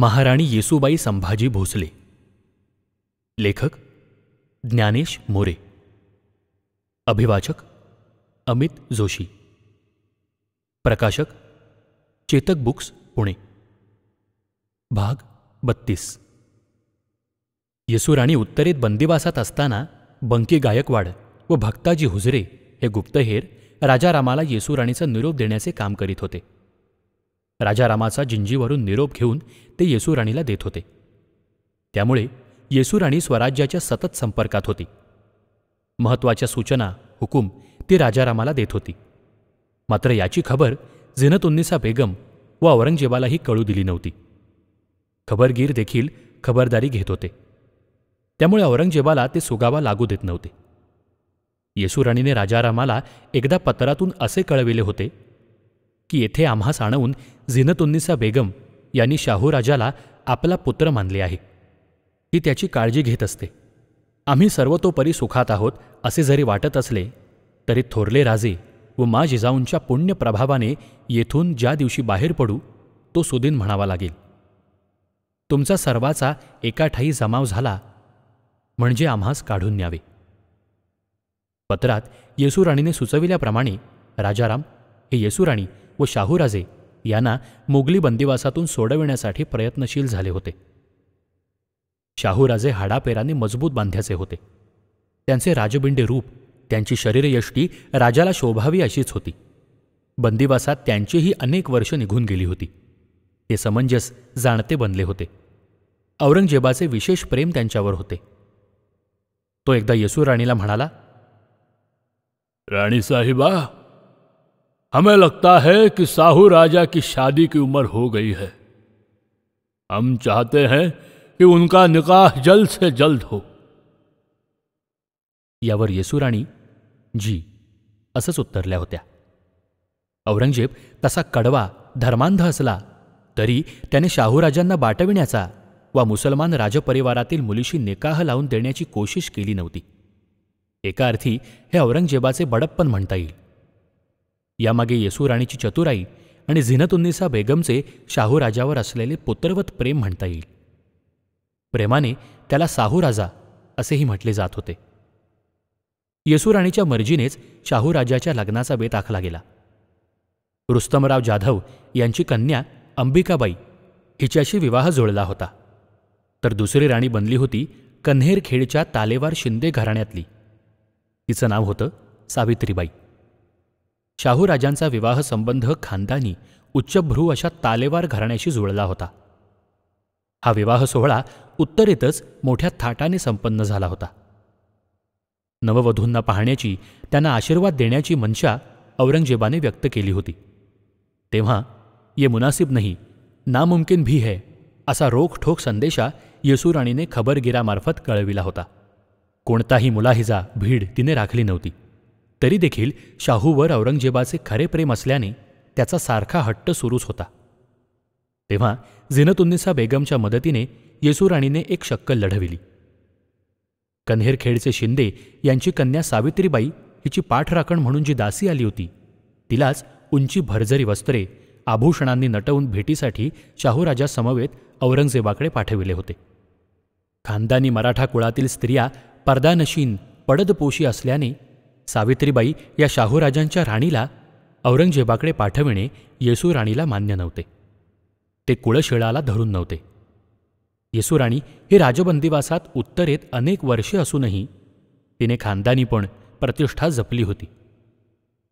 महाराणी येसुबाई संभाजी भोसले लेखक ज्ञानेश मोरे अभिवाचक अमित जोशी प्रकाशक चेतक बुक्स पुणे भाग बत्तीस येसुराणी उत्तरेत बंदिवासात असताना बंकी गायकवाड व भक्ताजी हुजरे हे गुप्तहेर राजारामाला येसुराणीचा निरोप देण्याचे काम करीत होते राजारामाचा जिंजीवरून निरोप घेऊन ते येसूराणीला देत होते त्यामुळे येसूराणी स्वराज्याच्या सतत संपर्कात होती महत्त्वाच्या सूचना हुकूम ती राजारामाला देत होती मात्र याची खबर झिनतुन्निसा बेगम व औरंगजेबालाही कळू दिली नव्हती खबरगीर देखील खबरदारी घेत होते त्यामुळे औरंगजेबाला ते सुगावा लागू देत नव्हते येसुराणीने राजारामाला एकदा पत्रातून असे कळविले होते की येथे आम्हास आणवून झिनतुन्निसा बेगम यांनी शाहूराजाला आपला पुत्र मानले आहे ती त्याची काळजी घेत असते आम्ही सर्वतोपरी सुखात आहोत असे जरी वाटत असले तरी थोरले राजे व मा जिजाऊंच्या पुण्य प्रभावाने येथून ज्या दिवशी बाहेर पडू तो सुदिन म्हणावा लागेल तुमचा सर्वाचा एकाठाई जमाव झाला म्हणजे आम्हास काढून न्यावे पत्रात येसुराणीने सुचविल्याप्रमाणे राजाराम हे येसुराणी व शाहूराजे यांना मोगली बंदिवासातून सोडविण्यासाठी प्रयत्नशील झाले होते शाहूराजे हाडापेराने मजबूत बांध्याचे होते त्यांचे राजबिंडे रूप त्यांची शरीरयष्टी राजाला शोभावी अशीच होती बंदिवासात त्यांचीही अनेक वर्ष निघून गेली होती ते समंजस जाणते बनले होते औरंगजेबाचे विशेष प्रेम त्यांच्यावर होते तो एकदा येसू राणीला म्हणाला राणी साहेबा हमें लगता है कि साहू राजा की शादी की उम्र हो गई है हम चाहते हैं कि उनका निकाह जल्द से जल्द हो यावर येसुराणी जी असंच उत्तरल्या होत्या औरंगजेब तसा कडवा धर्मांध असला तरी त्याने शाहूराजांना बाटविण्याचा वा मुसलमान राजपरिवारातील मुलीशी निकाह लावून देण्याची कोशिश केली नव्हती एका अर्थी हे औरंगजेबाचे बडप्पन म्हणता येईल यामागे राणीची चतुराई आणि झिनतुन्निसा बेगमचे शाहूराजावर असलेले पुत्रवत प्रेम म्हणता येईल प्रेमाने त्याला साहूराजा असेही म्हटले जात होते राणीच्या मर्जीनेच शाहूराजाच्या लग्नाचा बेत आखला गेला रुस्तमराव जाधव यांची कन्या अंबिकाबाई हिच्याशी विवाह जुळला होता तर दुसरी राणी बनली होती कन्हेरखेडच्या तालेवार शिंदे घराण्यातली तिचं नाव होतं सावित्रीबाई शाहू विवाह संबंध खानदानी उच्चभ्रू अशा तालेवार घराण्याशी जुळला होता हा विवाह सोहळा उत्तरेतच मोठ्या थाटाने संपन्न झाला होता नववधूंना पाहण्याची त्यांना आशीर्वाद देण्याची मनशा औरंगजेबाने व्यक्त केली होती तेव्हा ये मुनासिब नाही नामुमकिन भी है असा रोखठोक संदेशा येसुराणीने खबरगिरामार्फत कळविला होता कोणताही मुलाहिजा भीड तिने राखली नव्हती तरी देखील शाहूवर औरंगजेबाचे खरे प्रेम असल्याने त्याचा सारखा हट्ट सुरूच होता तेव्हा झिनतुन्निसा बेगमच्या मदतीने येसुराणीने एक शक्कल लढविली कन्हेरखेडचे शिंदे यांची कन्या सावित्रीबाई हिची पाठराखण म्हणून जी दासी आली होती तिलाच उंची भरझरी वस्त्रे आभूषणांनी नटवून भेटीसाठी शाहूराजासमवेत औरंगजेबाकडे पाठविले होते खानदानी मराठा कुळातील स्त्रिया पर्दानशीन पडदपोशी असल्याने सावित्रीबाई या शाहूराजांच्या राणीला औरंगजेबाकडे पाठविणे येसू राणीला मान्य नव्हते ते कुळशिळाला धरून नव्हते राणी हे राजबंदिवासात उत्तरेत अनेक वर्षे असूनही तिने खानदानी पण प्रतिष्ठा जपली होती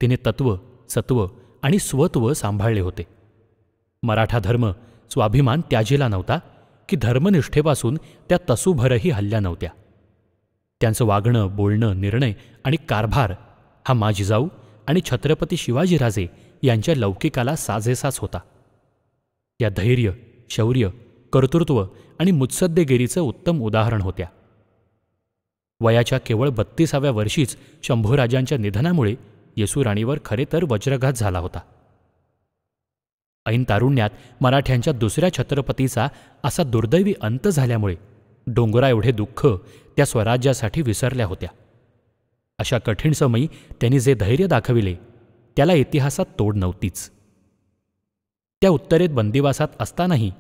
तिने तत्व सत्व आणि स्वत्व सांभाळले होते मराठा धर्म स्वाभिमान त्याजीला नव्हता की धर्मनिष्ठेपासून त्या तसूभरही हल्ल्या नव्हत्या त्यांचं वागणं बोलणं निर्णय आणि कारभार हा मा आणि छत्रपती शिवाजीराजे यांच्या लौकिकाला साजेसाच होता या धैर्य शौर्य कर्तृत्व आणि मुत्सद्देगिरीचं उत्तम उदाहरण होत्या वयाच्या केवळ बत्तीसाव्या वर्षीच शंभूराजांच्या निधनामुळे येसुराणीवर खरे तर वज्रघात झाला होता ऐन तारुण्यात मराठ्यांच्या दुसऱ्या छत्रपतीचा असा दुर्दैवी अंत झाल्यामुळे डोंगरा एवढे दुःख त्या स्वराज्यासाठी विसरल्या होत्या अशा कठीण समयी त्यांनी जे धैर्य दाखविले त्याला इतिहासात तोड नव्हतीच त्या उत्तरेत बंदिवासात असतानाही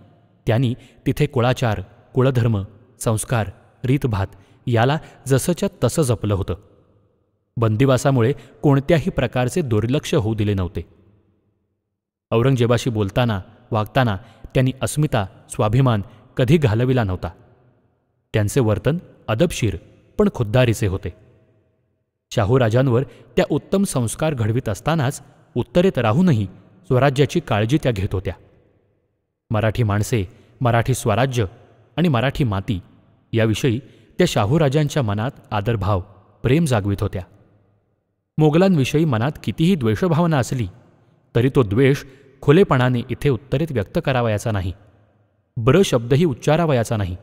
त्यांनी तिथे कुळाचार कुळधर्म संस्कार रीतभात याला जसंच्या तसं जपलं होतं बंदिवासामुळे कोणत्याही प्रकारचे दुर्लक्ष होऊ दिले नव्हते औरंगजेबाशी बोलताना वागताना त्यांनी अस्मिता स्वाभिमान कधी घालविला नव्हता त्यांचे वर्तन अदबशीर पण खुद्दारीचे होते शाहूराजांवर त्या उत्तम संस्कार घडवीत असतानाच उत्तरेत राहूनही स्वराज्याची काळजी त्या घेत होत्या मराठी माणसे मराठी स्वराज्य आणि मराठी माती याविषयी त्या शाहूराजांच्या मनात आदरभाव प्रेम जागवित होत्या मोगलांविषयी मनात कितीही द्वेषभावना असली तरी तो द्वेष खुलेपणाने इथे उत्तरेत व्यक्त करावयाचा नाही ब्र शब्दही उच्चारावयाचा नाही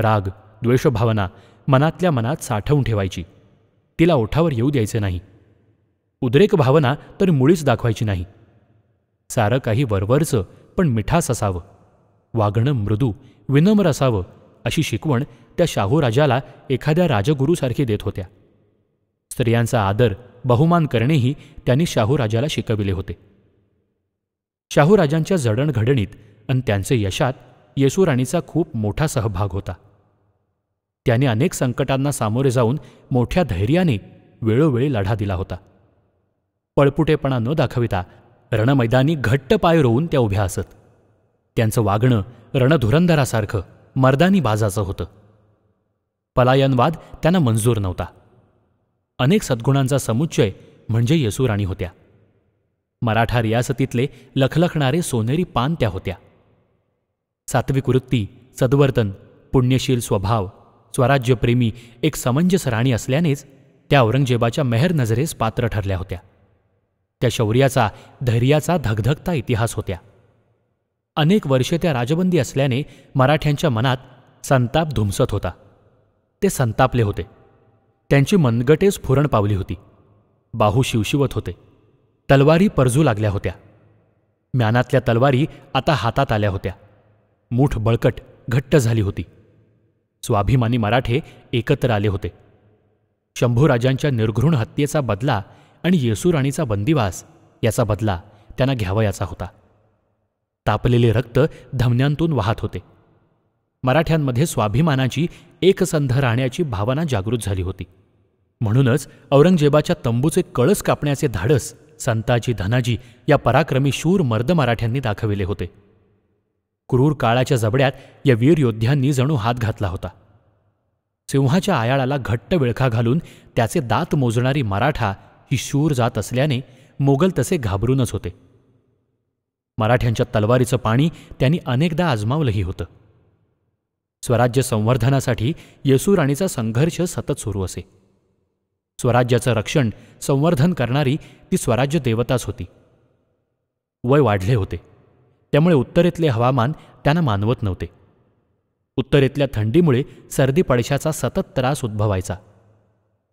राग द्वेषभावना मनातल्या मनात साठवून ठेवायची तिला ओठावर येऊ द्यायचे नाही उद्रेक भावना तर मुळीच दाखवायची नाही सारं काही वरवरचं पण मिठास असावं वागणं मृदू विनम्र असावं अशी शिकवण त्या शाहूराजाला एखाद्या राजगुरूसारखी देत होत्या स्त्रियांचा आदर बहुमान करणेही त्यांनी शाहूराजाला शिकविले होते शाहूराजांच्या जडणघडणीत आणि त्यांचे यशात येसुराणीचा खूप मोठा सहभाग होता त्याने अनेक संकटांना सामोरे जाऊन मोठ्या धैर्याने वेळोवेळी लढा दिला होता पळपुटेपणा न दाखविता रणमैदानी घट्ट पाय रोवून त्या उभ्या असत त्यांचं वागणं रणधुरंधरासारखं मर्दानी बाजाचं होतं पलायनवाद त्यांना मंजूर नव्हता अनेक सद्गुणांचा समुच्चय म्हणजे येसूराणी होत्या मराठा रियासतीतले लखलखणारे सोनेरी पान त्या होत्या सात्विक वृत्ती सद्वर्तन पुण्यशील स्वभाव स्वराज्यप्रेमी एक समंजस राणी असल्यानेच त्या औरंगजेबाच्या मेहर नजरेस पात्र ठरल्या होत्या त्या शौर्याचा धैर्याचा धगधगता इतिहास होत्या अनेक वर्षे त्या राजबंदी असल्याने मराठ्यांच्या मनात संताप धुमसत होता ते संतापले होते त्यांची मनगटेच फुरण पावली होती बाहू शिवशिवत होते तलवारी परजू लागल्या होत्या म्यानातल्या तलवारी आता हातात आल्या होत्या मूठ बळकट घट्ट झाली होती स्वाभिमानी मराठे एकत्र आले होते शंभूराजांच्या निर्घृण हत्येचा बदला आणि येसूराणीचा बंदिवास याचा बदला त्यांना घ्यावयाचा होता तापलेले रक्त धमन्यांतून वाहत होते मराठ्यांमध्ये स्वाभिमानाची एकसंध राहण्याची भावना जागृत झाली होती म्हणूनच औरंगजेबाच्या तंबूचे कळस कापण्याचे धाडस संताजी धनाजी या पराक्रमी शूर मर्द मराठ्यांनी दाखविले होते क्रूर काळाच्या जबड्यात या वीर योद्ध्यांनी जणू हात घातला होता सिंहाच्या आयाळाला घट्ट विळखा घालून त्याचे दात मोजणारी मराठा ही शूर जात असल्याने मोगल तसे घाबरूनच होते मराठ्यांच्या तलवारीचं पाणी त्यांनी अनेकदा आजमावलंही होतं स्वराज्य संवर्धनासाठी राणीचा संघर्ष सतत सुरू असे स्वराज्याचं रक्षण संवर्धन करणारी ती स्वराज्य देवताच होती वय वाढले होते त्यामुळे उत्तरेतले हवामान त्यांना मानवत नव्हते उत्तरेतल्या थंडीमुळे सर्दी पडशाचा सतत त्रास उद्भवायचा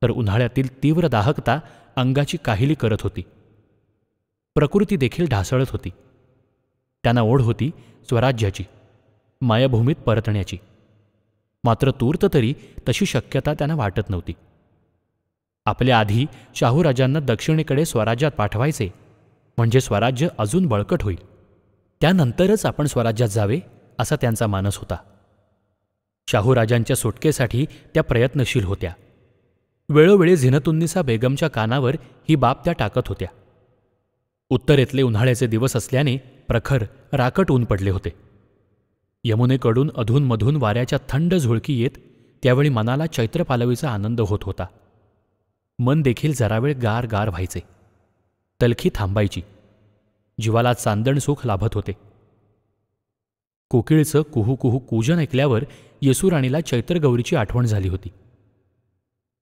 तर उन्हाळ्यातील तीव्र दाहकता अंगाची काहिली करत होती प्रकृती देखील ढासळत होती त्यांना ओढ होती स्वराज्याची मायाभूमीत परतण्याची मात्र तूर्त तरी तशी शक्यता त्यांना वाटत नव्हती आपल्या आधी शाहूराजांना दक्षिणेकडे स्वराज्यात पाठवायचे म्हणजे स्वराज्य अजून बळकट होईल त्यानंतरच आपण स्वराज्यात जावे असा त्यांचा मानस होता शाहूराजांच्या सुटकेसाठी त्या प्रयत्नशील होत्या वेळोवेळी झिनतुन्निसा बेगमच्या कानावर ही बाब त्या टाकत होत्या उत्तरेतले उन्हाळ्याचे दिवस असल्याने प्रखर राकट ऊन पडले होते यमुनेकडून अधूनमधून वाऱ्याच्या थंड झुळकी येत त्यावेळी मनाला चैत्रपालवीचा आनंद होत होता मन देखील जरावेळ गार गार व्हायचे तलखी थांबायची जीवाला चांदण सुख लाभत होते कोकिळचं कुहू कुहू कूजन ऐकल्यावर येसुराणीला चैत्रगौरीची आठवण झाली होती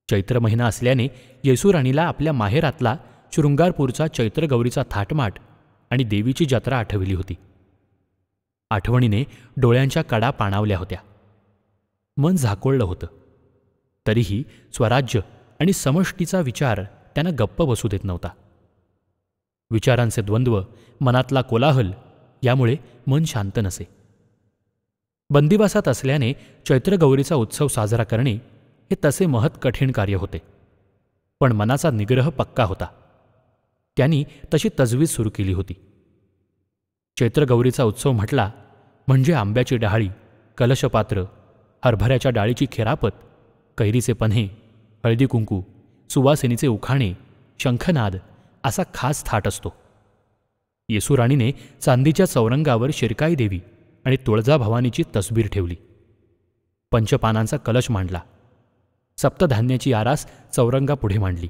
चैत्र महिना असल्याने येसूराणीला आपल्या माहेरातला शृंगारपूरचा चैत्रगौरीचा थाटमाट आणि देवीची जत्रा आठवली होती आठवणीने डोळ्यांच्या कडा पाणावल्या होत्या मन झाकोळलं होतं तरीही स्वराज्य आणि समष्टीचा विचार त्यांना गप्प बसू देत नव्हता विचारांचे द्वंद्व मनातला कोलाहल यामुळे मन शांत नसे बंदिवासात असल्याने चैत्रगौरीचा उत्सव साजरा करणे हे तसे महत कठीण कार्य होते पण मनाचा निग्रह पक्का होता त्यांनी तशी तजवीज सुरू केली होती चैत्रगौरीचा उत्सव म्हटला म्हणजे आंब्याची डाळी कलशपात्र हरभऱ्याच्या डाळीची खेरापत कैरीचे पन्हे हळदी कुंकू सुवासिनीचे उखाणे शंखनाद असा खास थाट असतो येसुराणीने चांदीच्या चौरंगावर शिरकाई देवी आणि तुळजा भवानीची तसबीर ठेवली पंचपानांचा कलश मांडला सप्तधान्याची आरास चौरंगापुढे मांडली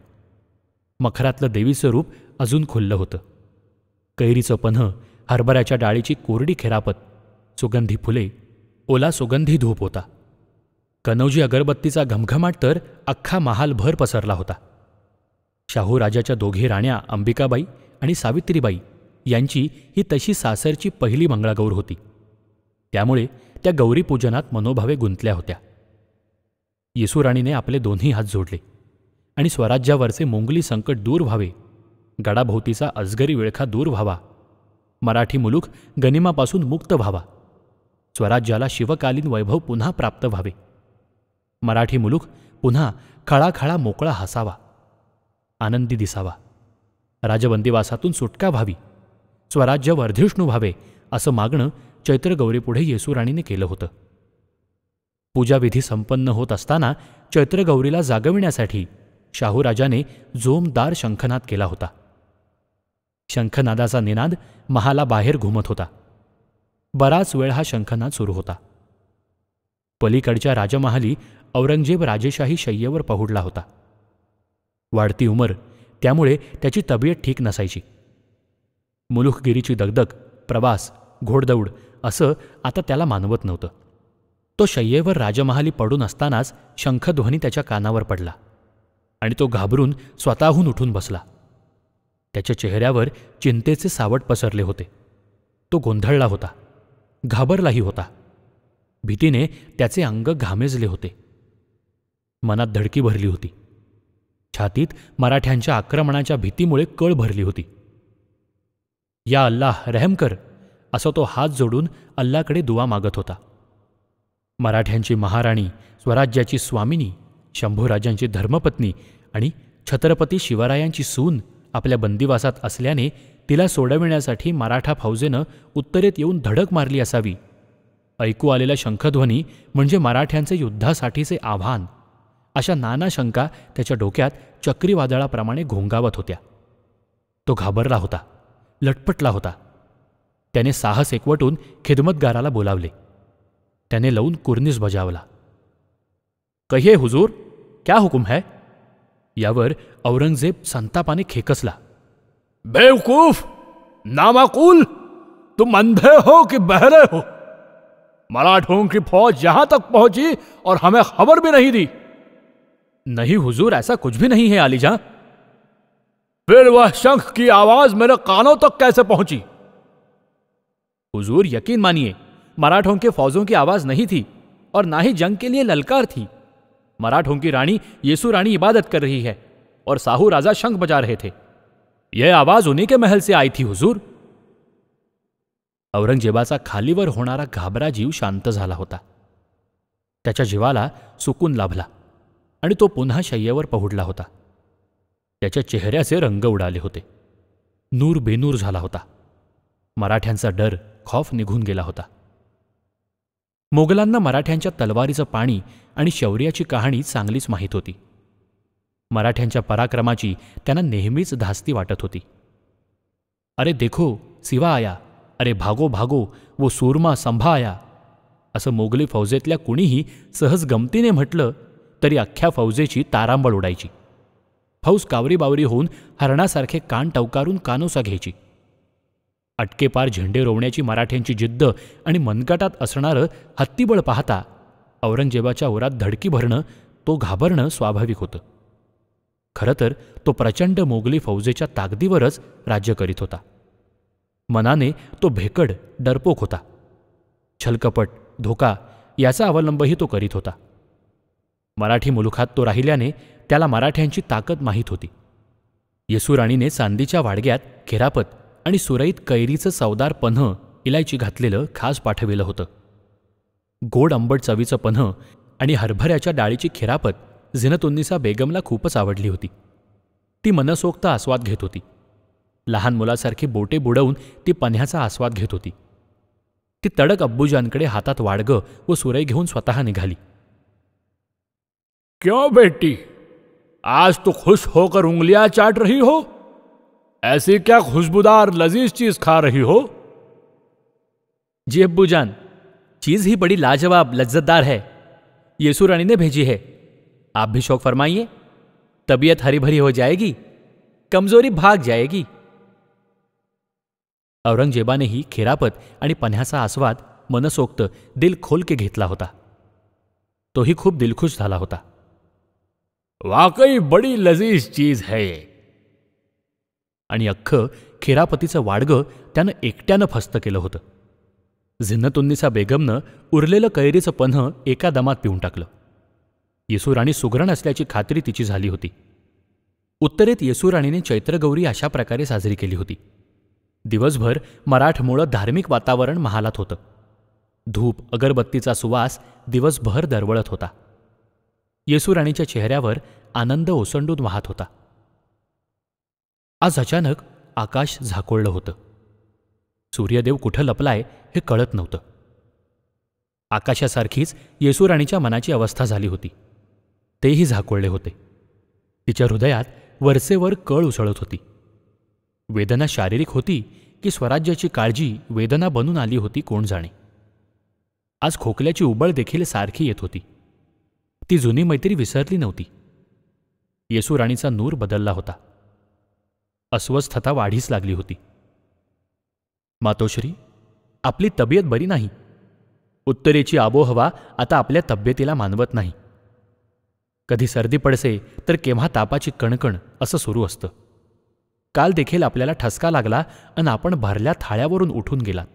मखरातलं देवीचं रूप अजून खुललं होतं कैरीचं पन्ह हरभऱ्याच्या डाळीची कोरडी खेरापत सुगंधी फुले ओला सुगंधी धूप होता कनौजी अगरबत्तीचा घमघमाट तर अख्खा महालभर पसरला होता शाहूराजाच्या दोघी राण्या अंबिकाबाई आणि सावित्रीबाई यांची ही तशी सासरची पहिली मंगळागौर होती त्यामुळे त्या गौरीपूजनात मनोभावे गुंतल्या होत्या येसुराणीने आपले दोन्ही हात जोडले आणि स्वराज्यावरचे मोंगली संकट दूर व्हावे गडाभोवतीचा अजगरी विळखा दूर व्हावा मराठी मुलूक गनिमापासून मुक्त व्हावा स्वराज्याला शिवकालीन वैभव पुन्हा प्राप्त व्हावे मराठी मुलूक पुन्हा खळाखळा मोकळा हसावा आनंदी दिसावा राजबंदिवासातून सुटका व्हावी स्वराज्य वर्धिष्णू व्हावे असं मागणं चैत्रगौरीपुढे येसुराणीने केलं होतं पूजाविधी संपन्न होत असताना चैत्रगौरीला जागविण्यासाठी शाहूराजाने जोमदार शंखनाद केला होता शंखनादाचा निनाद महाला बाहेर घुमत होता बराच वेळ हा शंखनाद सुरू होता पलीकडच्या राजमहाली औरंगजेब राजेशाही शय्येवर पहुडला होता वाढती उमर त्यामुळे त्याची तब्येत ठीक नसायची मुलुखगिरीची दगदग प्रवास घोडदौड असं आता त्याला मानवत नव्हतं तो शय्येवर राजमहाली पडून असतानाच शंखध्वनी त्याच्या कानावर पडला आणि तो घाबरून स्वतःहून उठून बसला त्याच्या चेहऱ्यावर चिंतेचे सावट पसरले होते तो गोंधळला होता घाबरलाही होता भीतीने त्याचे अंग घामेजले होते मनात धडकी भरली होती छातीत मराठ्यांच्या आक्रमणाच्या भीतीमुळे कळ भरली होती या अल्लाह रहम कर असं तो हात जोडून अल्लाकडे दुवा मागत होता मराठ्यांची महाराणी स्वराज्याची स्वामिनी शंभूराजांची धर्मपत्नी आणि छत्रपती शिवरायांची सून आपल्या बंदिवासात असल्याने तिला सोडविण्यासाठी मराठा फौजेनं उत्तरेत येऊन धडक मारली असावी ऐकू आलेला शंखध्वनी म्हणजे मराठ्यांचे युद्धासाठीचे आव्हान अशा नाना शंका त्याच्या डोक्यात चक्रीवादळाप्रमाणे घोंगावत होत्या तो घाबरला होता लटपटला होता त्याने साहस एकवटून खिदमतगाराला बोलावले त्याने लवून कुर्नीस बजावला कहिये हुजूर क्या हुकुम है यावर औरंगजेब संतापाने खेकसला बेवकूफ नामाकूल तू अंधे हो कि बहरे हो मराठों की फौज यहां तक पहुंची और हमें खबर भी नहीं दी नहीं हुजूर ऐसा कुछ भी नहीं है आलीजा फिर वह शंख की आवाज मेरे कानों तक कैसे पहुंची हुजूर यकीन मानिए मराठों के फौजों की आवाज नहीं थी और ना ही जंग के लिए ललकार थी मराठों की रानी येसु रानी इबादत कर रही है और साहू राजा शंख बजा रहे थे यह आवाज उन्हीं के महल से आई थी हुजूर औरंगजेबाचा खालीवर होणारा घाबरा जीव शांत झाला होता त्याच्या जीवाला सुकून लाभला आणि तो पुन्हा शय्येवर पहुडला होता त्याच्या चेहऱ्याचे रंग उडाले होते नूर बेनूर झाला होता मराठ्यांचा डर खौफ निघून गेला होता मोगलांना मराठ्यांच्या तलवारीचं पाणी आणि शौर्याची कहाणी चांगलीच माहीत होती मराठ्यांच्या पराक्रमाची त्यांना नेहमीच धास्ती वाटत होती अरे देखो सिवा आया अरे भागो भागो वो सूरमा संभा आया असं मोगली फौजेतल्या कुणीही सहज गमतीने म्हटलं तरी अख्ख्या फौजेची तारांबळ उडायची फौज कावरी बावरी होऊन हरणासारखे कान टवकारून कानोसा घ्यायची अटकेपार झेंडे रोवण्याची मराठ्यांची जिद्द आणि मनगटात असणारं हत्तीबळ पाहता औरंगजेबाच्या उरात धडकी भरणं तो घाबरणं स्वाभाविक होतं खरं तर तो प्रचंड मोगली फौजेच्या ताकदीवरच राज्य करीत होता मनाने तो भेकड डरपोक होता छलकपट धोका याचा अवलंबही तो करीत होता मराठी मुलुखात तो राहिल्याने त्याला मराठ्यांची ताकद माहीत होती येसुराणीने चांदीच्या वाडग्यात खेरापत आणि सुरईत कैरीचं सवदार पन्ह इलायची घातलेलं खास पाठविलं होतं गोड आंबट चवीचं पन्ह आणि हरभऱ्याच्या डाळीची खेरापत झिनतुन्नीसा बेगमला खूपच आवडली होती ती मनसोक्त आस्वाद घेत होती लहान मुलासारखी बोटे बुडवून ती पन्ह्याचा आस्वाद घेत होती ती तडक अब्बूजांकडे हातात वाडगं व सुरई घेऊन स्वतः निघाली क्यों बेटी आज तो खुश होकर उंगलियां चाट रही हो ऐसी क्या खुशबूदार लजीज चीज खा रही हो जी अब्बू जान चीज ही बड़ी लाजवाब लज्जतदार है येसु रानी ने भेजी है आप भी शौक फरमाइए तबीयत हरी भरी हो जाएगी कमजोरी भाग जाएगी औरंगजेबाने ही खेरापत आणि पन्ह्याचा आस्वाद मनसोक्त दिल खोल के घेतला होता तोही खूप दिलखुश झाला होता वाकई बडी लजीज चीज है आणि अख्खं खिरापतीचं वाडगं त्यानं एकट्यानं फस्त केलं होतं झिन्नतुन्नीसा बेगमनं उरलेलं कैरीचं पन्ह एका दमात पिऊन टाकलं येसुराणी सुगरण असल्याची खात्री तिची झाली होती उत्तरेत येसुराणीने चैत्रगौरी अशा प्रकारे साजरी केली होती दिवसभर मराठमोळं धार्मिक वातावरण महालात होतं धूप अगरबत्तीचा सुवास दिवसभर दरवळत होता येसुराणीच्या चेहऱ्यावर आनंद ओसंडून वाहत होता आज अचानक आकाश झाकोळलं होतं सूर्यदेव कुठं लपलाय हे कळत नव्हतं आकाशासारखीच येसुराणीच्या मनाची अवस्था झाली होती तेही झाकोळले होते तिच्या हृदयात वरचेवर कळ उसळत होती वेदना शारीरिक होती की स्वराज्याची काळजी वेदना बनून आली होती कोण जाणे आज खोकल्याची उबळ देखील सारखी येत होती ती जुनी मैत्री विसरली नव्हती येसू राणीचा नूर बदलला होता अस्वस्थता वाढीस लागली होती मातोश्री आपली तब्येत बरी नाही उत्तरेची आबोहवा आता आपल्या तब्येतीला मानवत नाही कधी सर्दी पडसे तर केव्हा तापाची कणकण असं सुरू असतं काल देखील आपल्याला ठसका लागला आणि आपण भरल्या थाळ्यावरून उठून गेलात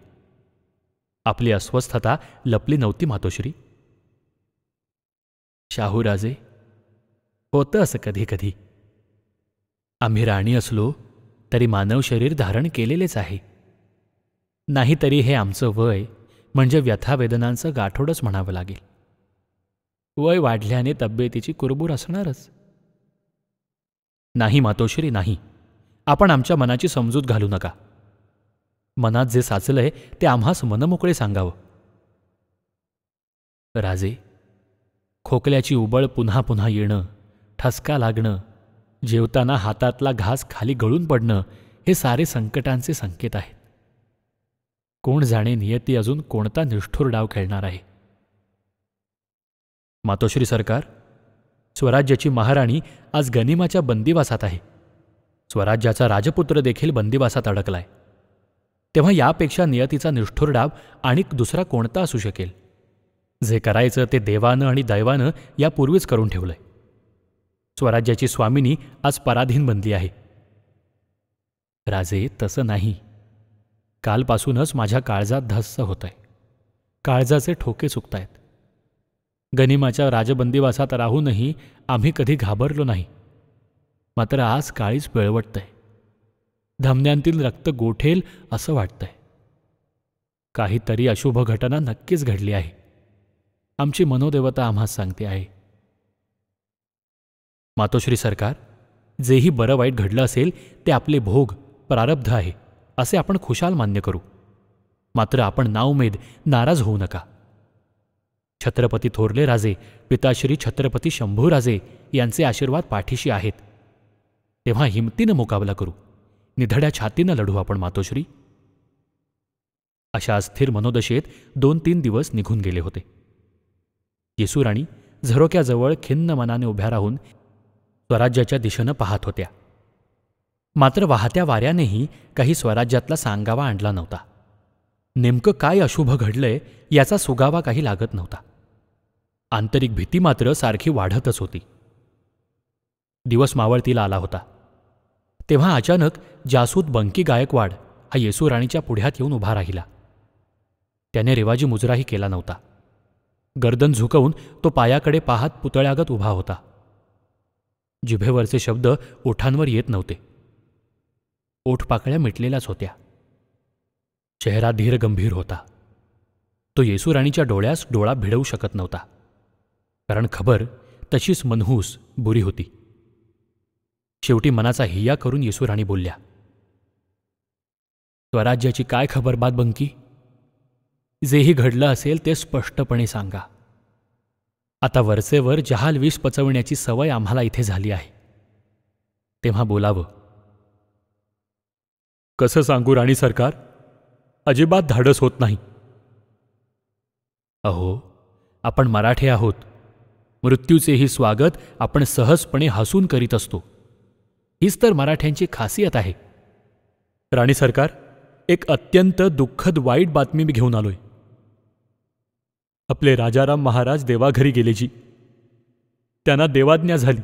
आपली अस्वस्थता लपली नव्हती मातोश्री शाहूराजे होतं असं कधी कधी आम्ही राणी असलो तरी मानव शरीर धारण केलेलेच आहे नाहीतरी हे आमचं वय म्हणजे व्यथावेदनांचं गाठोडच म्हणावं लागेल वय वाढल्याने तब्येतीची कुरबूर असणारच नाही मातोश्री नाही आपण आमच्या मनाची समजूत घालू नका मनात जे साचलंय ते आम्हास मनमोकळे सांगावं राजे खोकल्याची उबळ पुन्हा पुन्हा येणं ठसका लागणं जेवताना हातातला घास खाली गळून पडणं हे सारे संकटांचे संकेत आहेत कोण जाणे नियती अजून कोणता निष्ठुर डाव खेळणार आहे मातोश्री सरकार स्वराज्याची महाराणी आज गनिमाच्या बंदिवासात आहे स्वराज्याचा राजपुत्र देखील बंदिवासात अडकलाय तेव्हा यापेक्षा नियतीचा निष्ठुर डाव आणि दुसरा कोणता असू शकेल जे करायचं ते देवानं आणि दैवानं यापूर्वीच करून ठेवलंय स्वराज्याची स्वामिनी आज पराधीन बनली आहे राजे तसं नाही कालपासूनच माझ्या काळजात धस्स होतंय काळजाचे ठोके चुकतायत गनिमाच्या राजबंदीवासात राहूनही आम्ही कधी घाबरलो नाही मात्र आज काळीच पिळवटतंय धमन्यांतील रक्त गोठेल असं वाटतंय काहीतरी अशुभ घटना नक्कीच घडली आहे आमची मनोदेवता आम्हा सांगते आहे मातोश्री सरकार जेही बरं वाईट घडलं असेल ते आपले भोग प्रारब्ध आहे असे आपण खुशाल मान्य करू मात्र आपण नाउमेद नाराज होऊ नका छत्रपती थोरले राजे पिताश्री छत्रपती शंभूराजे यांचे आशीर्वाद पाठीशी आहेत तेव्हा हिमतीनं मुकाबला करू निधड्या छातीनं लढू आपण मातोश्री अशा अस्थिर मनोदशेत दोन तीन दिवस निघून गेले होते येसुराणी झरोक्याजवळ खिन्न मनाने उभ्या राहून स्वराज्याच्या दिशेनं पाहत होत्या मात्र वाहत्या वाऱ्यानेही काही स्वराज्यातला सांगावा आणला नव्हता नेमकं काय अशुभ घडलंय याचा सुगावा काही लागत नव्हता आंतरिक भीती मात्र सारखी वाढतच होती दिवस मावळतीला आला होता तेव्हा अचानक जासूद बंकी गायकवाड हा येसू राणीच्या पुढ्यात येऊन उभा राहिला त्याने रेवाजी मुजराही केला नव्हता गर्दन झुकवून तो पायाकडे पाहत पुतळ्यागत उभा होता जिभेवरचे शब्द ओठांवर येत नव्हते ओठपाकळ्या मिटलेल्याच होत्या चेहरा धीर गंभीर होता तो येसुराणीच्या डोळ्यास डोळा भिडवू शकत नव्हता कारण खबर तशीच मनहूस बुरी होती शेवटी मनाचा हिया करून येसुराणी बोलल्या स्वराज्याची काय खबर बाद बंकी जेही घडलं असेल ते स्पष्टपणे सांगा आता वरचेवर जहाल विष पचवण्याची सवय आम्हाला इथे झाली आहे तेव्हा बोलावं कसं सांगू राणी सरकार अजिबात धाडस होत नाही अहो आपण मराठे आहोत मृत्यूचेही स्वागत आपण सहजपणे हसून करीत असतो हीच तर मराठ्यांची खासियत आहे राणी सरकार एक अत्यंत दुःखद वाईट बातमी मी घेऊन आलोय आपले राजाराम महाराज देवाघरी गेले जी त्यांना देवाज्ञा झाली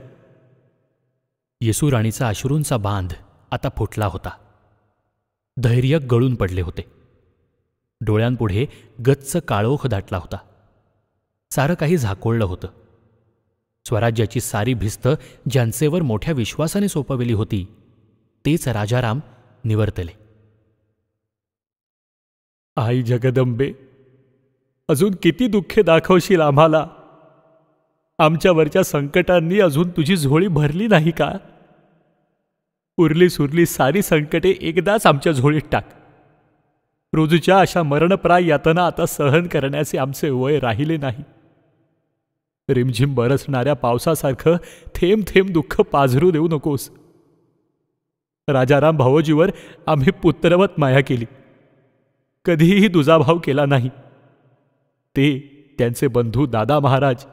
येसू राणीचा अश्रूंचा बांध आता फुटला होता धैर्य गळून पडले होते डोळ्यांपुढे गच्च काळोख दाटला होता सारं काही झाकोळलं होतं स्वराज्याची सारी भिस्त ज्यांचेवर मोठ्या विश्वासाने सोपविली होती तेच राजाराम निवर्तले आई जगदंबे अजून किती दुःखे दाखवशील आम्हाला आमच्यावरच्या संकटांनी अजून तुझी झोळी भरली नाही का उरली सुरली सारी संकटे एकदाच आमच्या झोळीत टाक रोजच्या अशा मरणप्राय यातना आता सहन करण्याचे आमचे वय राहिले नाही रिमझिम बरसणाऱ्या पावसासारखं थेंब थेंब दुःख पाझरू देऊ नकोस राजाराम भावोजीवर आम्ही पुत्रवत माया केली कधीही दुजाभाव केला नाही ते त्यांचे बंधू दादा महाराज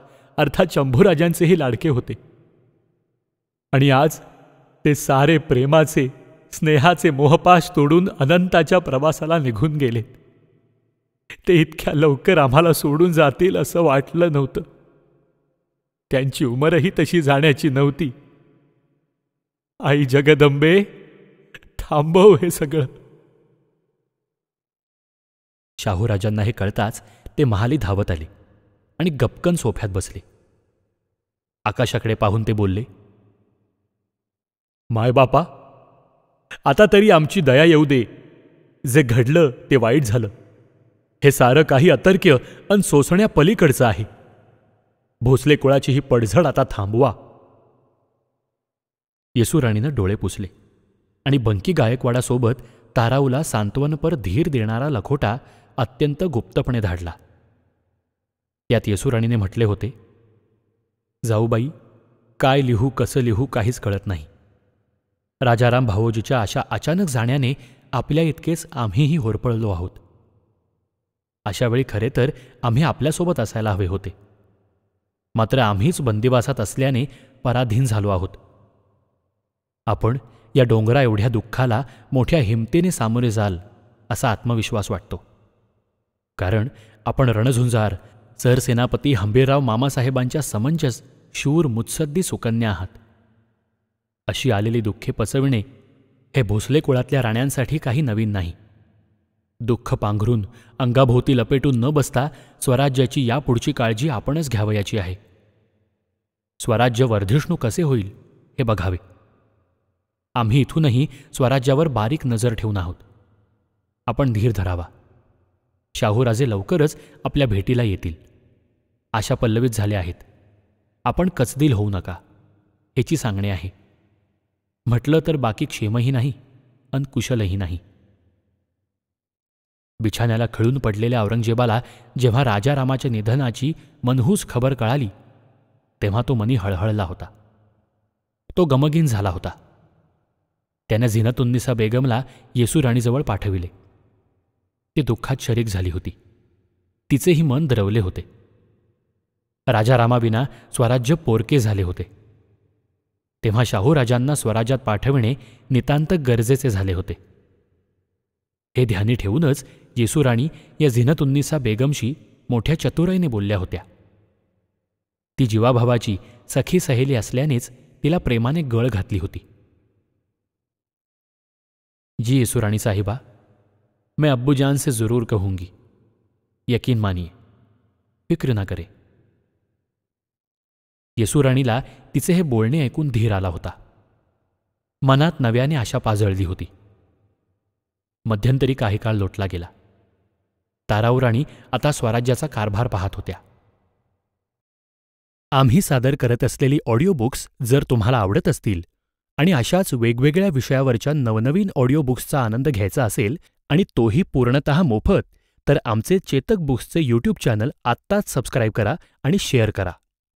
अर्थात शंभूराजांचेही लाडके होते आणि आज ते सारे प्रेमाचे स्नेहाचे मोहपाश तोडून अनंताच्या प्रवासाला निघून गेलेत ते इतक्या लवकर आम्हाला सोडून जातील असं वाटलं नव्हतं त्यांची उमरही तशी जाण्याची नव्हती आई जगदंबे थांबव हे सगळं शाहूराजांना हे कळताच ते महाली धावत आली आणि गपकन सोफ्यात बसले आकाशाकडे पाहून ते बोलले बापा आता तरी आमची दया येऊ दे जे घडलं ते वाईट झालं हे सारं काही अतर्क्य अन सोसण्या पलीकडचं आहे भोसले कुळाची ही पडझड आता थांबवा येसुराणीनं डोळे पुसले आणि बंकी गायकवाडासोबत ताराऊला सांत्वनपर धीर देणारा लखोटा अत्यंत गुप्तपणे धाडला त्यात येसुराणीने म्हटले होते जाऊबाई काय लिहू कसं लिहू काहीच कळत नाही राजाराम भाऊजीच्या अशा अचानक जाण्याने आपल्या इतकेच आम्हीही होरपळलो आहोत अशावेळी खरे तर आम्ही आपल्यासोबत असायला हवे होते मात्र आम्हीच बंदिवासात असल्याने पराधीन झालो आहोत आपण या डोंगरा एवढ्या दुःखाला मोठ्या हिमतीने सामोरे जाल असा आत्मविश्वास वाटतो कारण आपण रणझुंजार सरसेनापती हंबीरराव मामासाहेबांच्या समंजस शूर मुत्सद्दी सुकन्या आहात अशी आलेली दुःखे पचविणे हे भोसले कुळातल्या राण्यांसाठी काही नवीन नाही दुःख पांघरून अंगाभोवती लपेटून न बसता स्वराज्याची यापुढची काळजी आपणच घ्यावयाची आहे स्वराज्य वर्धिष्णू कसे होईल हे बघावे आम्ही इथूनही स्वराज्यावर बारीक नजर ठेवून आहोत आपण धीर धरावा शाहूराजे लवकरच आपल्या भेटीला येतील आशा पल्लवित झाल्या आहेत आपण कचदिल होऊ नका याची सांगणे आहे म्हटलं तर बाकी क्षेमही नाही अन कुशलही नाही बिछाण्याला खळून पडलेल्या औरंगजेबाला जेव्हा राजारामाच्या निधनाची मनहूस खबर कळाली तेव्हा तो मनी हळहळला होता तो गमगीन झाला होता त्याने झिनतुन्निसा बेगमला येसू पाठविले ती दुःखात शरीक झाली होती तिचेही मन दरवले होते राजारामाविना स्वराज्य पोरके झाले होते तेव्हा शाहू राजांना स्वराज्यात पाठविणे नितांत गरजेचे झाले होते हे ध्यानी ठेवूनच येसुराणी या झिनतुन्निसा बेगमशी मोठ्या चतुराईने बोलल्या होत्या ती जीवाभावाची सखी सहेली असल्यानेच तिला प्रेमाने गळ घातली होती जी येसुराणी साहेबा मैं अब्बू जान से ज़रूर कहूंगी यकीन मानिए फिक्र ना करे येसुराणीला तिचे हे बोलणे ऐकून धीर आला होता मनात नव्याने आशा पाजळली होती मध्यंतरी काही काळ लोटला गेला ताराऊराणी आता स्वराज्याचा कारभार पाहत होत्या आम्ही सादर करत असलेली ऑडिओ बुक्स जर तुम्हाला आवडत असतील आणि अशाच वेगवेगळ्या विषयावरच्या नवनवीन ऑडिओ बुक्सचा आनंद घ्यायचा असेल आणि तोही पूर्णतः मोफत, तर आमचे चेतक बुक्सचे यूट्यूब चॅनल आत्ताच सबस्क्राईब करा आणि शेअर करा.